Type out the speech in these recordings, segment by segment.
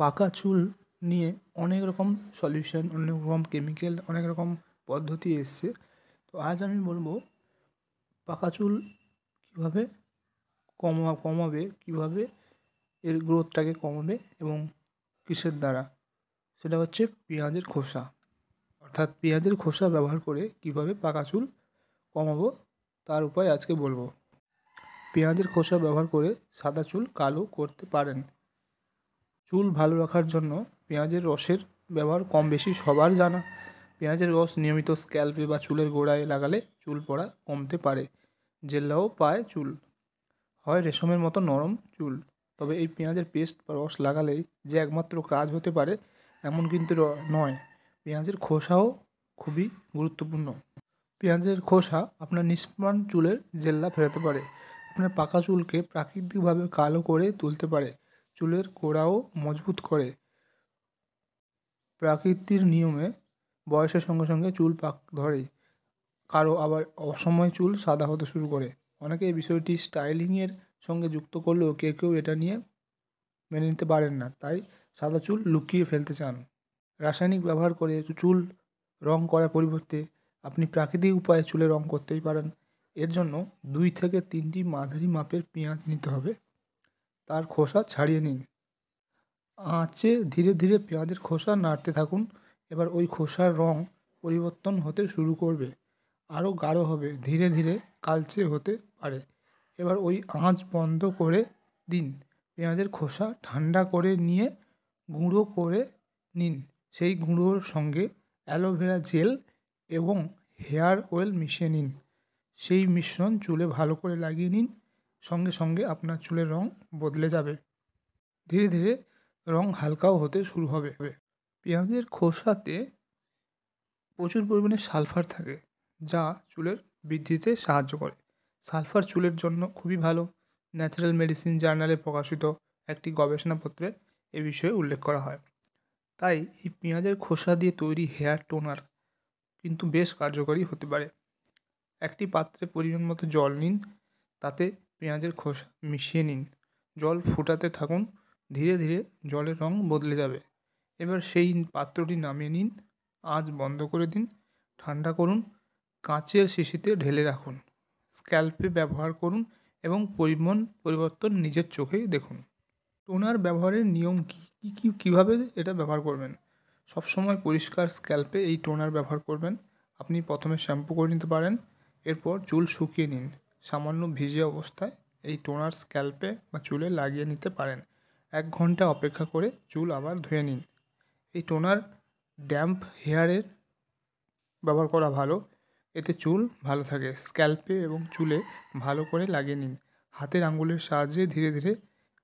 পাকা চুল নিয়ে অনেক রকম সলিউশন অনেক রকম কেমিক্যাল অনেক রকম পদ্ধতি এসছে তো আজ আমি বলবো পাকা চুল কীভাবে কমা কমাবে কীভাবে এর গ্রোথটাকে কমাবে এবং কিসের দ্বারা সেটা হচ্ছে পেঁয়াজের খোসা অর্থাৎ পেঁয়াজের খোসা ব্যবহার করে কিভাবে পাকা চুল কমাবো তার উপায় আজকে বলবো পেঁয়াজের খোসা ব্যবহার করে সাদা চুল কালো করতে পারেন চুল ভালো রাখার জন্য পেঁয়াজের রসের ব্যবহার কম বেশি সবার জানা পেঁয়াজের রস নিয়মিত স্ক্যাল্পে বা চুলের গোড়ায় লাগালে চুল পড়া কমতে পারে জেল্লাও পায় চুল হয় রেশমের মতো নরম চুল তবে এই পেঁয়াজের পেস্ট বা রস লাগালেই যে একমাত্র কাজ হতে পারে এমন কিন্তু নয় পেঁয়াজের খোসাও খুবই গুরুত্বপূর্ণ পেঁয়াজের খোসা আপনার নিষ্পাণ চুলের জেল্লা ফেরাতে পারে আপনার পাকা চুলকে প্রাকৃতিকভাবে কালো করে তুলতে পারে চুলের গোড়াও মজবুত করে প্রাকৃতির নিয়মে বয়সের সঙ্গে সঙ্গে চুল পাক ধরে কারো আবার অসময় চুল সাদা হতে শুরু করে অনেকে এই বিষয়টি স্টাইলিংয়ের সঙ্গে যুক্ত করলেও কেউ কেউ এটা নিয়ে মেনে নিতে পারেন না তাই সাদা চুল লুকিয়ে ফেলতে চান রাসায়নিক ব্যবহার করে চুল রং করার পরিবর্তে আপনি প্রাকৃতিক উপায়ে চুলে রং করতেই পারেন এর জন্য দুই থেকে তিনটি মাঝারি মাপের পেঁয়াজ নিতে হবে তার খোসা ছাড়িয়ে নিন আঁচে ধীরে ধীরে পেঁয়াজের খোসা নাড়তে থাকুন এবার ওই খোসার রং পরিবর্তন হতে শুরু করবে আরও গাঢ় হবে ধীরে ধীরে কালচে হতে পারে এবার ওই আঁচ বন্ধ করে দিন পেঁয়াজের খোসা ঠান্ডা করে নিয়ে গুঁড়ো করে নিন সেই গুঁড়োর সঙ্গে অ্যালোভেরা জেল এবং হেয়ার অয়েল মিশিয়ে নিন সেই মিশ্রণ চুলে ভালো করে লাগিয়ে নিন সঙ্গে সঙ্গে আপনার চুলের রং বদলে যাবে ধীরে ধীরে রং হালকাও হতে শুরু হবে পেঁয়াজের খোসাতে প্রচুর পরিমাণে সালফার থাকে যা চুলের বৃদ্ধিতে সাহায্য করে সালফার চুলের জন্য খুবই ভালো ন্যাচারাল মেডিসিন জার্নালে প্রকাশিত একটি গবেষণাপত্রে এ বিষয়ে উল্লেখ করা হয় তাই এই পেঁয়াজের খোসা দিয়ে তৈরি হেয়ার টোনার কিন্তু বেশ কার্যকরী হতে পারে একটি পাত্রে পরিমাণ মতো জল নিন তাতে পেঁয়াজের খোসা মিশিয়ে নিন জল ফোটাতে থাকুন ধীরে ধীরে জলের রং বদলে যাবে এবার সেই পাত্রটি নামিয়ে নিন আজ বন্ধ করে দিন ঠান্ডা করুন কাঁচের শিশিতে ঢেলে রাখুন স্ক্যাল্পে ব্যবহার করুন এবং পরিমাণ পরিবর্তন নিজের চোখেই দেখুন টোনার ব্যবহারের নিয়ম কী কী কী কীভাবে এটা ব্যবহার করবেন সবসময় পরিষ্কার স্ক্যাল্পে এই টোনার ব্যবহার করবেন আপনি প্রথমে শ্যাম্পু করে নিতে পারেন এরপর চুল শুকিয়ে নিন সামান্য ভিজে অবস্থায় এই টোনার স্ক্যাল্পে বা চুলে লাগিয়ে নিতে পারেন এক ঘন্টা অপেক্ষা করে চুল আবার ধুয়ে নিন এই টোনার ড্যাম্প হেয়ারের ব্যবহার করা ভালো এতে চুল ভালো থাকে স্ক্যাল্পে এবং চুলে ভালো করে লাগিয়ে নিন হাতের আঙ্গুলের সাহায্যে ধীরে ধীরে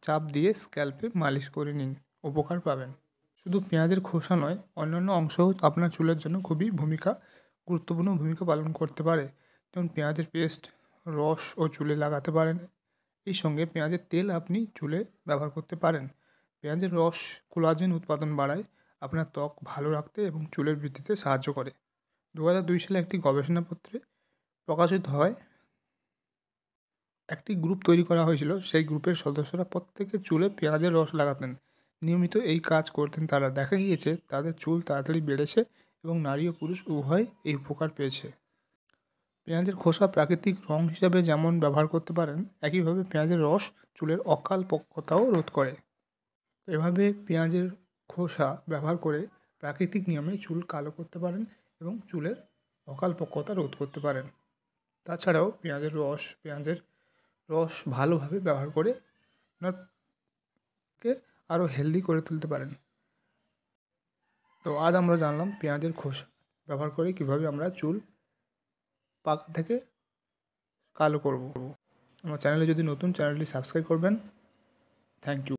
চাপ দিয়ে স্ক্যাল্পে মালিশ করে নিন উপকার পাবেন শুধু পেঁয়াজের খোসা নয় অন্যান্য অংশও আপনার চুলের জন্য খুবই ভূমিকা গুরুত্বপূর্ণ ভূমিকা পালন করতে পারে যেমন পেঁয়াজের পেস্ট রস ও চুলে লাগাতে পারেন এই সঙ্গে পেঁয়াজের তেল আপনি চুলে ব্যবহার করতে পারেন পেঁয়াজের রস কোলাজেন উৎপাদন বাড়ায় আপনার ত্বক ভালো রাখতে এবং চুলের বৃদ্ধিতে সাহায্য করে দু সালে একটি গবেষণাপত্রে প্রকাশিত হয় একটি গ্রুপ তৈরি করা হয়েছিল সেই গ্রুপের সদস্যরা প্রত্যেকে চুলে পেঁয়াজের রস লাগাতেন নিয়মিত এই কাজ করতেন তারা দেখা গিয়েছে তাদের চুল তাড়াতাড়ি বেড়েছে এবং নারী ও পুরুষ উভয় এই উপকার পেয়েছে পেঁয়াজের খোসা প্রাকৃতিক রং হিসাবে যেমন ব্যবহার করতে পারেন একইভাবে পেঁয়াজের রস চুলের অকাল পক্ষতাও রোধ করে এভাবে পেঁয়াজের খোসা ব্যবহার করে প্রাকৃতিক নিয়মে চুল কালো করতে পারেন এবং চুলের অকাল পক্কতা রোধ করতে পারেন তাছাড়াও পেঁয়াজের রস পেঁয়াজের রস ভালোভাবে ব্যবহার করে আপনারকে আরও হেলদি করে তুলতে পারেন তো আজ আমরা জানলাম পেঁয়াজের খোসা ব্যবহার করে কীভাবে আমরা চুল পাকা থেকে কালো করব আমার চ্যানেলে যদি নতুন চ্যানেলটি সাবস্ক্রাইব করবেন থ্যাংক ইউ